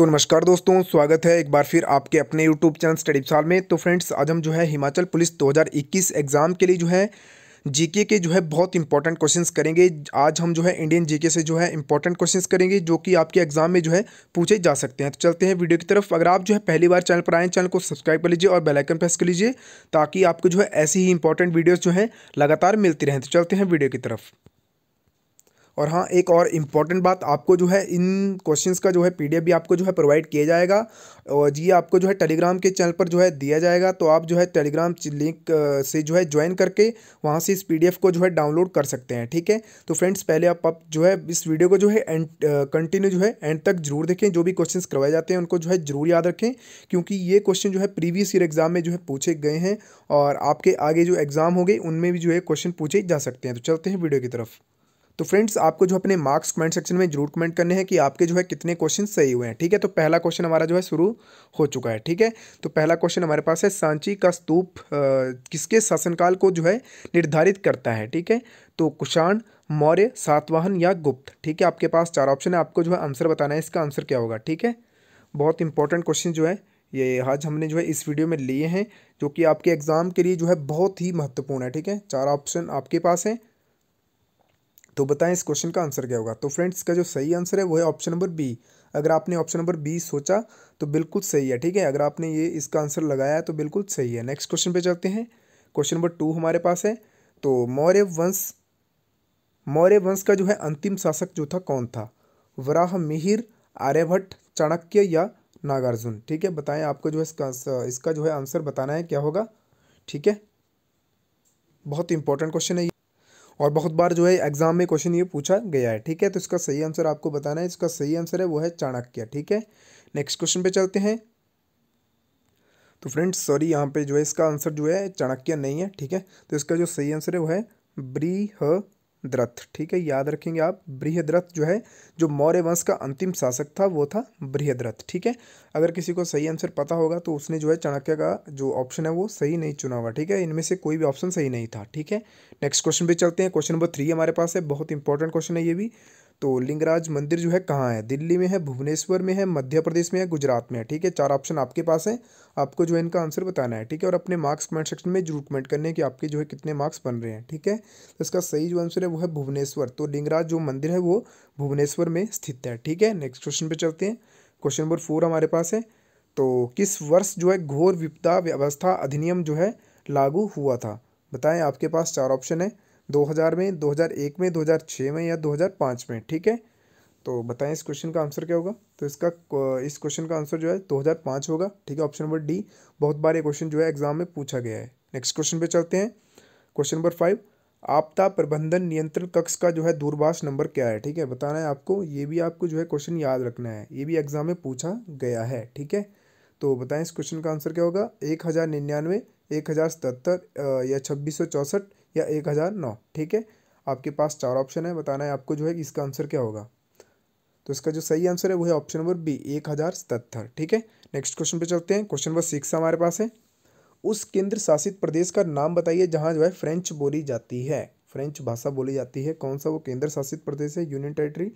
तो नमस्कार दोस्तों स्वागत है एक बार फिर आपके अपने यूट्यूब चैनल स्टडी साल में तो फ्रेंड्स आज हम जो है हिमाचल पुलिस 2021 एग्ज़ाम के लिए जो है जीके के जो है बहुत इंपॉर्टेंट क्वेश्चंस करेंगे आज हम जो है इंडियन जीके से जो है इंपॉर्टेंट क्वेश्चंस करेंगे जो कि आपके एग्जाम में जो है पूछे जा सकते हैं तो चलते हैं वीडियो की तरफ अगर आप जो है पहली बार चैनल पर आए चैनल को सब्सक्राइब कर लीजिए और बेलाइकन प्रेस कर लीजिए ताकि आपको जो है ऐसी ही इंपॉर्टेंट वीडियोज़ जो है लगातार मिलती रहें तो चलते हैं वीडियो की तरफ और हाँ एक और इम्पॉर्टेंट बात आपको जो है इन क्वेश्चंस का जो है पीडीएफ भी आपको जो है प्रोवाइड किया जाएगा और ये आपको जो है टेलीग्राम के चैनल पर जो है दिया जाएगा तो आप जो है टेलीग्राम लिंक से जो है ज्वाइन करके वहाँ से इस पी को जो है डाउनलोड कर सकते हैं ठीक है तो फ्रेंड्स पहले आप, आप जो है इस वीडियो को जो है एंड कंटिन्यू जो है एंड तक जरूर देखें जो भी क्वेश्चन करवाए जाते हैं उनको जो है जरूर याद रखें क्योंकि ये क्वेश्चन जो है प्रीवियस ईयर एग्जाम में जो है पूछे गए हैं और आपके आगे जो एग्ज़ाम गए उनमें भी जो है क्वेश्चन पूछे जा सकते हैं तो चलते हैं वीडियो की तरफ तो फ्रेंड्स आपको जो अपने मार्क्स कमेंट सेक्शन में जरूर कमेंट करने हैं कि आपके जो है कितने क्वेश्चन सही हुए हैं ठीक है तो पहला क्वेश्चन हमारा जो है शुरू हो चुका है ठीक है तो पहला क्वेश्चन हमारे पास है सांची का स्तूप किसके शासनकाल को जो है निर्धारित करता है ठीक है तो कुषाण मौर्य सातवाहन या गुप्त ठीक है आपके पास चार ऑप्शन है आपको जो है आंसर बताना है इसका आंसर क्या होगा ठीक है बहुत इंपॉर्टेंट क्वेश्चन जो है ये आज हमने जो है इस वीडियो में लिए हैं जो कि आपके एग्ज़ाम के लिए जो है बहुत ही महत्वपूर्ण है ठीक है चार ऑप्शन आपके पास हैं तो बताएं इस क्वेश्चन का आंसर क्या होगा तो फ्रेंड्स का जो सही आंसर है वो है ऑप्शन नंबर बी अगर आपने ऑप्शन नंबर बी सोचा तो बिल्कुल सही है ठीक है अगर आपने ये इसका आंसर लगाया तो बिल्कुल सही है नेक्स्ट क्वेश्चन पे चलते हैं क्वेश्चन नंबर टू हमारे पास है तो मौर्य वंश मौर्य वंश का जो है अंतिम शासक जो था कौन था वराह मिहिर आर्यभट्ट चाणक्य या नागार्जुन ठीक है बताएं आपको जो है इसका इसका जो है आंसर बताना है क्या होगा ठीक है बहुत इंपॉर्टेंट क्वेश्चन है और बहुत बार जो है एग्जाम में क्वेश्चन ये पूछा गया है ठीक है तो इसका सही आंसर आपको बताना है इसका सही आंसर है वो है चाणक्य ठीक है नेक्स्ट क्वेश्चन पे चलते हैं तो फ्रेंड्स सॉरी यहाँ पे जो है इसका आंसर जो है चाणक्य नहीं है ठीक है तो इसका जो सही आंसर है वो है ब्री ह बृहद्रथ ठीक है याद रखेंगे आप बृहद्रथ जो है जो मौर्य वंश का अंतिम शासक था वो था बृहद्रथ ठीक है अगर किसी को सही आंसर पता होगा तो उसने जो है चाणक्य का जो ऑप्शन है वो सही नहीं चुना हुआ ठीक है इनमें से कोई भी ऑप्शन सही नहीं था ठीक है नेक्स्ट क्वेश्चन भी चलते हैं क्वेश्चन नंबर थ्री हमारे पास है बहुत इंपॉर्टेंट क्वेश्चन है ये भी तो लिंगराज मंदिर जो है कहाँ है दिल्ली में है भुवनेश्वर में है मध्य प्रदेश में है गुजरात में है ठीक है चार ऑप्शन आपके पास है आपको जो है इनका आंसर बताना है ठीक है और अपने मार्क्स कमेंट सेक्शन में जरूर कमेंट करने कि आपके जो है कितने मार्क्स बन रहे हैं ठीक है तो इसका सही जो आंसर है वो है भुवनेश्वर तो लिंगराज जो मंदिर है वो भुवनेश्वर में स्थित है ठीक है नेक्स्ट क्वेश्चन पर चलते हैं क्वेश्चन नंबर फोर हमारे पास है तो किस वर्ष जो है घोर विपदा व्यवस्था अधिनियम जो है लागू हुआ था बताएं आपके पास चार ऑप्शन है 2000 में 2001 में 2006 में या 2005 में ठीक है तो बताएं इस क्वेश्चन का आंसर क्या होगा तो इसका इस क्वेश्चन का आंसर जो है 2005 होगा ठीक है ऑप्शन नंबर डी बहुत बार ये क्वेश्चन जो है एग्जाम में पूछा गया है नेक्स्ट क्वेश्चन पे चलते हैं क्वेश्चन नंबर फाइव आपदा प्रबंधन नियंत्रण कक्ष का जो है दूरभाष नंबर क्या है ठीक है बताना है आपको ये भी आपको जो है क्वेश्चन याद रखना है ये भी एग्जाम में पूछा गया है ठीक है तो बताएं इस क्वेश्चन का आंसर क्या होगा एक हज़ार निन्यानवे एक हज़ार सतहत्तर या छब्बीस सौ चौंसठ या एक हज़ार नौ ठीक है आपके पास चार ऑप्शन है बताना है आपको जो है कि इसका आंसर क्या होगा तो इसका जो सही आंसर है वो है ऑप्शन नंबर बी एक हज़ार सतहत्तर ठीक है नेक्स्ट क्वेश्चन पे चलते हैं क्वेश्चन नंबर सिक्स हमारे पास है उस केंद्र शासित प्रदेश का नाम बताइए जहाँ जो है फ्रेंच बोली जाती है फ्रेंच भाषा बोली जाती है कौन सा वो केंद्र शासित प्रदेश है यूनियन टेरेटरी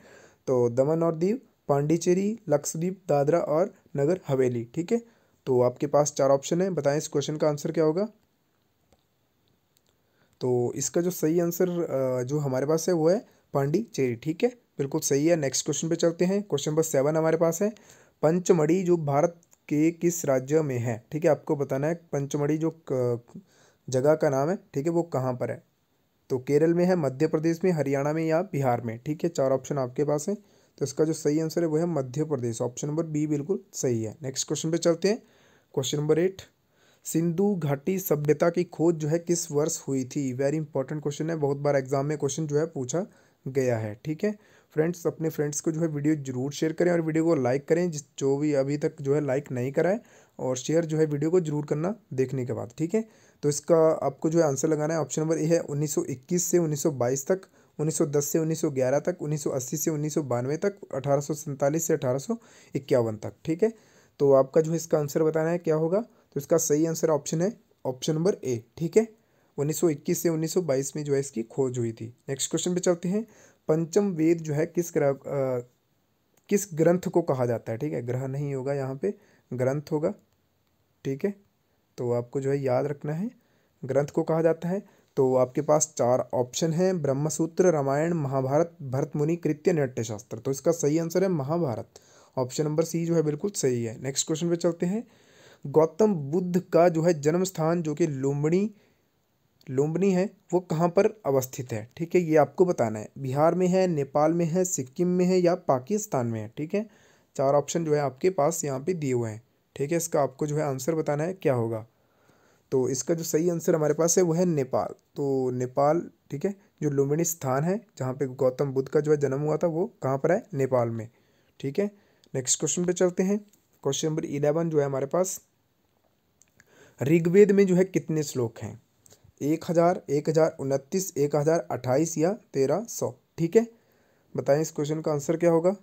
तो दमन और दीव पांडिचेरी लक्षद्वीप दादरा और नगर हवेली ठीक है तो आपके पास चार ऑप्शन है बताएं इस क्वेश्चन का आंसर क्या होगा तो इसका जो सही आंसर जो हमारे पास है वो है पांडिचेरी ठीक है बिल्कुल सही है नेक्स्ट क्वेश्चन पे चलते हैं क्वेश्चन नंबर सेवन हमारे पास है पंचमढ़ी जो भारत के किस राज्य में है ठीक है आपको बताना है पंचमढ़ी जो जगह का नाम है ठीक है वो कहाँ पर है तो केरल में है मध्य प्रदेश में हरियाणा में या बिहार में ठीक है चार ऑप्शन आपके पास है तो इसका जो सही आंसर है वो है Madhya Pradesh option number B बिल्कुल सही है नेक्स्ट क्वेश्चन पे चलते हैं क्वेश्चन नंबर एट सिंधु घाटी सभ्यता की खोज जो है किस वर्ष हुई थी वेरी इंपॉर्टेंट क्वेश्चन है बहुत बार एग्जाम में क्वेश्चन जो है पूछा गया है ठीक है फ्रेंड्स अपने फ्रेंड्स को जो है वीडियो जरूर शेयर करें और वीडियो को लाइक करें जिस जो भी अभी तक जो है लाइक नहीं कराए और शेयर जो है वीडियो को जरूर करना देखने के बाद ठीक है तो इसका आपको जो है आंसर लगाना है ऑप्शन नंबर ए है 1921 से 1922 तक 1910 से 1911 तक 1980 से उन्नीस तक अठारह से अठारह तक ठीक है तो आपका जो है इसका आंसर बताना है क्या होगा तो इसका सही आंसर ऑप्शन है ऑप्शन नंबर ए ठीक है 1921 से 1922 में जो है इसकी खोज हुई थी नेक्स्ट क्वेश्चन पे चलते हैं पंचम वेद जो है किस ग्रह किस ग्रंथ को कहा जाता है ठीक है ग्रह नहीं होगा यहाँ पे ग्रंथ होगा ठीक है तो आपको जो है याद रखना है ग्रंथ को कहा जाता है तो आपके पास चार ऑप्शन हैं ब्रह्मसूत्र रामायण महाभारत भरत मुनि कृत्य शास्त्र तो इसका सही आंसर है महाभारत ऑप्शन नंबर सी जो है बिल्कुल सही है नेक्स्ट क्वेश्चन पे चलते हैं गौतम बुद्ध का जो है जन्म स्थान जो कि लुम्बड़ी लुम्बनी है वो कहाँ पर अवस्थित है ठीक है ये आपको बताना है बिहार में है नेपाल में है सिक्किम में है या पाकिस्तान में है ठीक है चार ऑप्शन जो है आपके पास यहाँ पे दिए हुए हैं ठीक है इसका आपको जो है आंसर बताना है क्या होगा तो इसका जो सही आंसर हमारे पास है वो है नेपाल तो नेपाल ठीक है जो लुम्बिनी स्थान है जहाँ पर गौतम बुद्ध का जो है जन्म हुआ था वो कहाँ पर है नेपाल में ठीक है नेक्स्ट क्वेश्चन पर चलते हैं क्वेश्चन नंबर इलेवन जो है हमारे पास ऋग्वेद में जो है कितने श्लोक हैं एक हज़ार एक हज़ार उनतीस एक हज़ार अट्ठाईस या तेरह सौ ठीक है बताएं इस क्वेश्चन का आंसर क्या होगा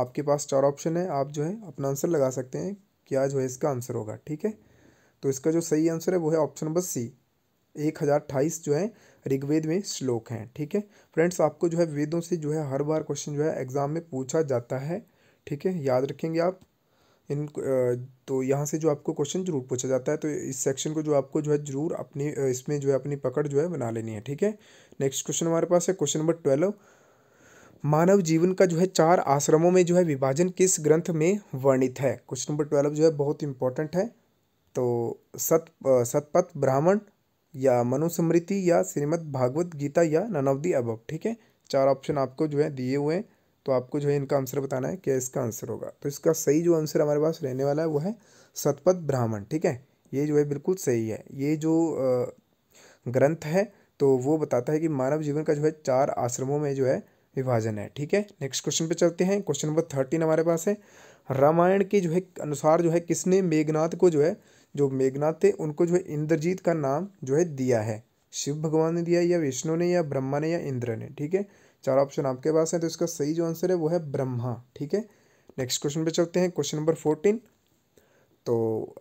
आपके पास चार ऑप्शन है आप जो है अपना आंसर लगा सकते हैं क्या जो है इसका आंसर होगा ठीक है तो इसका जो सही आंसर है वो है ऑप्शन नंबर सी एक हज़ार अट्ठाईस जो है ऋग्वेद में श्लोक हैं ठीक है फ्रेंड्स आपको जो है वेदों से जो है हर बार क्वेश्चन जो है एग्ज़ाम में पूछा जाता है ठीक है याद रखेंगे आप इन तो यहाँ से जो आपको क्वेश्चन जरूर पूछा जाता है तो इस सेक्शन को जो आपको जो है जरूर अपनी इसमें जो है अपनी पकड़ जो है बना लेनी है ठीक है नेक्स्ट क्वेश्चन हमारे पास है क्वेश्चन नंबर ट्वेल्व मानव जीवन का जो है चार आश्रमों में जो है विभाजन किस ग्रंथ में वर्णित है क्वेश्चन नंबर ट्वेल्व जो है बहुत इंपॉर्टेंट है तो सत सतपथ ब्राह्मण या मनुस्मृति या श्रीमद भागवत गीता या नन ऑफ दी अबव ठीक है चार ऑप्शन आपको जो है दिए हुए हैं तो आपको जो है इनका आंसर बताना है क्या इसका आंसर होगा तो इसका सही जो आंसर हमारे पास रहने वाला है वो है सतपथ ब्राह्मण ठीक है ये जो है बिल्कुल सही है ये जो ग्रंथ है तो वो बताता है कि मानव जीवन का जो है चार आश्रमों में जो है विभाजन है ठीक है नेक्स्ट क्वेश्चन पे चलते हैं क्वेश्चन नंबर थर्टीन हमारे पास है रामायण के जो है अनुसार जो है किसने मेघनाथ को जो है जो मेघनाथ थे उनको जो है इंद्रजीत का नाम जो है दिया है शिव भगवान ने दिया या विष्णु ने या ब्रह्मा ने या इंद्र ने ठीक है चार ऑप्शन आपके पास है तो इसका सही जो आंसर है वो है ब्रह्मा ठीक है नेक्स्ट क्वेश्चन पे चलते हैं क्वेश्चन नंबर फोर्टीन तो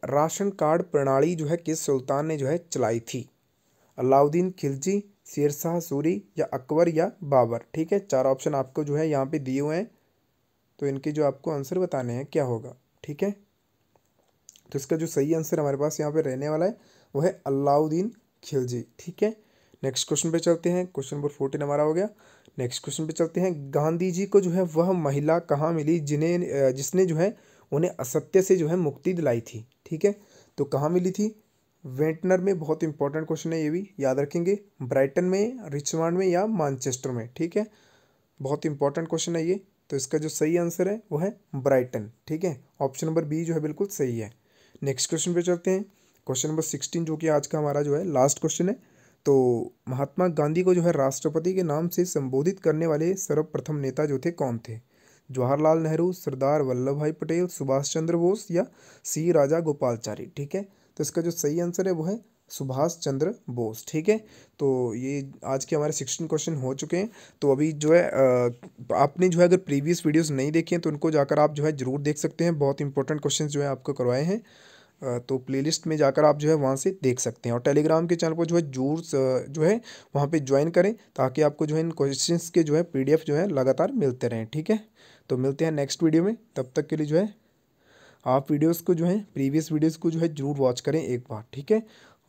राशन कार्ड प्रणाली जो है किस सुल्तान ने जो है चलाई थी अलाउद्दीन खिलजी शेरशाह सूरी या अकबर या बाबर ठीक है चार ऑप्शन आपको जो है यहाँ पे दिए हुए हैं तो इनके जो आपको आंसर बताने हैं क्या होगा ठीक है तो इसका जो सही आंसर हमारे पास यहाँ पे रहने वाला है वो है अलाउद्दीन खिलजी ठीक है नेक्स्ट क्वेश्चन पे चलते हैं क्वेश्चन नंबर फोर्टीन हमारा हो गया नेक्स्ट क्वेश्चन पे चलते हैं गांधी जी को जो है वह महिला कहाँ मिली जिन्हें जिसने जो है उन्हें असत्य से जो है मुक्ति दिलाई थी ठीक है तो कहाँ मिली थी वेंटनर में बहुत इंपॉर्टेंट क्वेश्चन है ये भी याद रखेंगे ब्राइटन में रिचमंड में या मानचेस्टर में ठीक है बहुत इंपॉर्टेंट क्वेश्चन है ये तो इसका जो सही आंसर है वो है ब्राइटन ठीक है ऑप्शन नंबर बी जो है बिल्कुल सही है नेक्स्ट क्वेश्चन पे चलते हैं क्वेश्चन नंबर सिक्सटीन जो कि आज का हमारा जो है लास्ट क्वेश्चन है तो महात्मा गांधी को जो है राष्ट्रपति के नाम से संबोधित करने वाले सर्वप्रथम नेता जो थे कौन थे जवाहरलाल नेहरू सरदार वल्लभ भाई पटेल सुभाष चंद्र बोस या सी राजा गोपालचारी ठीक है तो इसका जो सही आंसर है वो है सुभाष चंद्र बोस ठीक है तो ये आज के हमारे सिक्सटीन क्वेश्चन हो चुके हैं तो अभी जो है आपने जो है अगर प्रीवियस वीडियोस नहीं देखे हैं तो उनको जाकर आप जो है ज़रूर देख सकते हैं बहुत इंपॉर्टेंट क्वेश्चन जो है आपको करवाए हैं तो प्लेलिस्ट में जाकर आप जो है वहाँ से देख सकते हैं और टेलीग्राम के चैनल को जो है जूर जो है वहाँ पे ज्वाइन करें ताकि आपको जो है इन क्वेश्चंस के जो है पीडीएफ जो है लगातार मिलते रहें ठीक है तो मिलते हैं नेक्स्ट वीडियो में तब तक के लिए जो है आप वीडियोस को जो है प्रीवियस वीडियोस को जो है जरूर वॉच करें एक बार ठीक है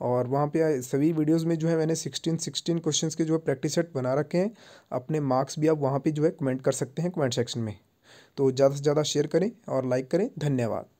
और वहाँ पे सभी वीडियोस में जो है मैंने सिक्सटीन सिक्सटीन क्वेश्चंस के जो है प्रैक्टिस सेट बना रखे हैं अपने मार्क्स भी आप वहाँ पे जो है कमेंट कर सकते हैं कमेंट सेक्शन में तो ज़्यादा से ज़्यादा शेयर करें और लाइक करें धन्यवाद